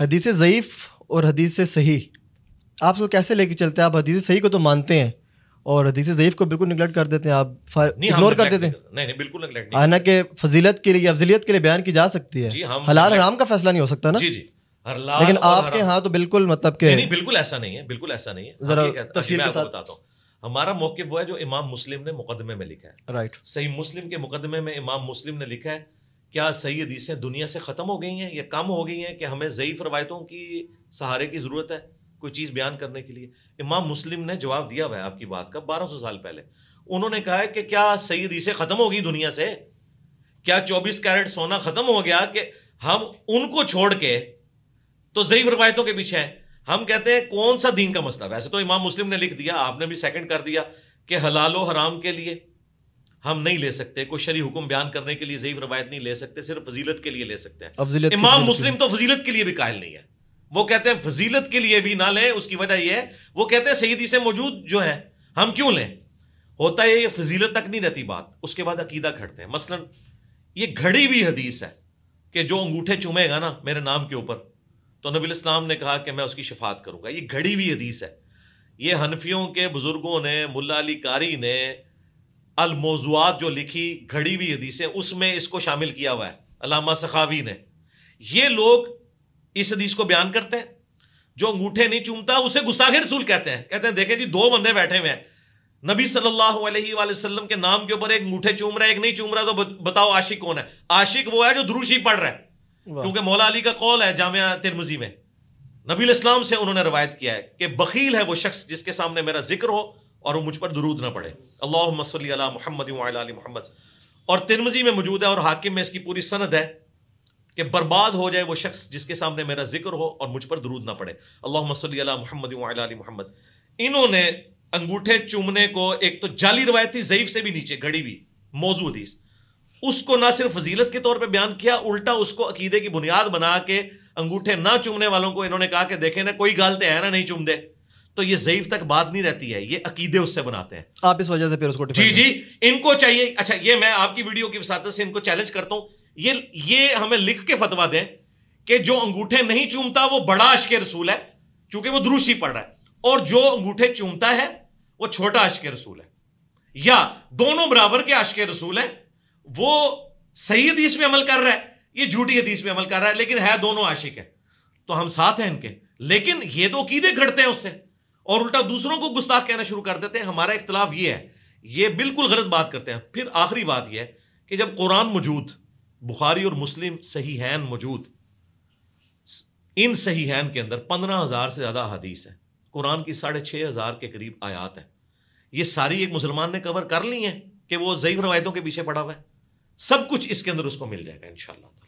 हदीस ज़यीफ़ और हदीस सही आप उसको कैसे लेके चलते हैं आप हदीस सही को तो मानते हैं और हदीस ज़यीफ़ को बिल्कुल निगलेक्ट कर देते हैं आप इग्नोर कर देते हैं नहीं नहीं बिल्कुल निगलेक्ट हालांकि फजीलत के लिए अफजिलियत के लिए बयान की जा सकती है हलाल हराम का फैसला नहीं हो सकता ना जी जी लेकिन आपके यहाँ तो बिल्कुल मतलब के नहीं बिल्कुल ऐसा नहीं है बिल्कुल ऐसा नहीं है जरा तफसील के साथ बताता हूँ हमारा मौके वो है जो इमाम मुस्लिम ने मुकदमे में लिखा है राइट सही मुस्लिम के मुकदमे में इमाम मुस्लिम ने लिखा है क्या सही हदीसें दुनिया से ख़त्म हो गई हैं या कम हो गई हैं कि हमें ज़यीफ़ रवायतों की सहारे की ज़रूरत है कोई चीज़ बयान करने के लिए इमाम मुस्लिम ने जवाब दिया हुआ है आपकी बात का बारह सौ साल पहले उन्होंने कहा है कि क्या सही हदीसें ख़त्म हो गई दुनिया से क्या चौबीस कैरेट सोना ख़त्म हो गया कि हम उनको छोड़ के तो ज़यीफ़ रवायतों के पीछे हैं हम कहते हैं कौन सा दीन का मसला वैसे तो इमाम मुस्लिम ने लिख दिया आपने भी सेकंड कर दिया कि हलाल हराम के लिए हम नहीं ले सकते कोई शरी हुक्म बयान करने के लिए जयीफ रवायत नहीं ले सकते सिर्फ फजीलत के लिए ले सकते हैं इमाम मुस्लिम तो फजीलत के लिए भी कायल नहीं है वो कहते हैं फजीलत के लिए भी ना लें उसकी वजह यह है वो कहते हैं सईदी से मौजूद जो है हम क्यों लें होता है ये फजीलत तक नहीं रहती बात उसके बाद अकीदा घटते हैं मसलन ये घड़ी भी हदीस है कि जो अंगूठे चूमेगा ना मेरे नाम के ऊपर तो नबी इस्लाम ने कहा कि मैं उसकी शिफात करूंगा ये घड़ी भी हदीस है ये हनफियों के बुजुर्गों ने मुला अली कारी ने अलमौजुआत जो लिखी घड़ी हुई हदीसें उसमें इसको शामिल किया हुआ है अलामा सखावी ने ये लोग इस हदीस को बयान करते हैं जो अंगूठे नहीं चूमता उसे गुस्ताखे रसूल कहते हैं कहते हैं देखें जी दो बंदे बैठे हुए हैं नबी सल्लल्लाहु अलैहि वसल्लम के नाम के ऊपर एक अंगूठे चूम रहा है एक नहीं चूम रहा तो बताओ आशिक कौन है आशिक वो है जो द्रुशी पढ़ रहा है क्योंकि मौला अली का कौल है जामिया तिरमजी में नबी इस्लाम से उन्होंने रवायत किया है कि बकील है वो शख्स जिसके सामने मेरा जिक्र हो और वो मुझ पर दरूद ना पड़े अल्लाह मसल मोहम्मद मोहम्मद और तिरमजी में मौजूद है और हाकिम में इसकी पूरी सनद है कि बर्बाद हो जाए वो शख्स जिसके सामने मेरा जिक्र हो और मुझ पर दरूद ना पड़े अल्लाह मसल मोहम्मद मोहम्मद इन्होंने अंगूठे चूमने को एक तो जाली रवायती ज़यीफ से भी नीचे घड़ी हुई मौजूद ही उसको ना सिर्फ फजीलत के तौर पर बयान किया उल्टा उसको अकीदे की बुनियाद बना के अंगूठे ना चूमने वालों को इन्होंने कहा कि देखे ना कोई गाल तो है ना नहीं चूम दे तो ये जयीफ तक बात नहीं रहती है ये अकीदे उससे बनाते हैं आप इस वजह से फिर उसको जी जी इनको चाहिए अच्छा ये मैं आपकी वीडियो की वसात से इनको चैलेंज करता हूँ ये ये हमें लिख के फतवा दें कि जो अंगूठे नहीं चूमता वो बड़ा अशक रसूल है क्योंकि वो दुरुशी पढ़ रहा है और जो अंगूठे चूमता है वो छोटा के रसूल है या दोनों बराबर के के रसूल हैं वो सही हदीस में अमल कर रहा है ये झूठी हदीस में अमल कर रहा है लेकिन है दोनों आशिक है तो हम साथ हैं इनके लेकिन ये तो कीदे घटते हैं उससे और उल्टा दूसरों को गुस्ताख कहना शुरू कर देते हैं हमारा इख्तलाफ ये है ये बिल्कुल गलत बात करते हैं फिर आखिरी बात यह है कि जब कुरान मौजूद बुखारी और मुस्लिम सही हैन मौजूद इन सही हैन के अंदर पंद्रह हज़ार से ज़्यादा हदीस है कुरान की साढ़े छह हज़ार के करीब आयात है ये सारी एक मुसलमान ने कवर कर ली है कि वो ज़यीफ रवायतों के पीछे पड़ा हुआ है सब कुछ इसके अंदर उसको मिल जाएगा इन शाह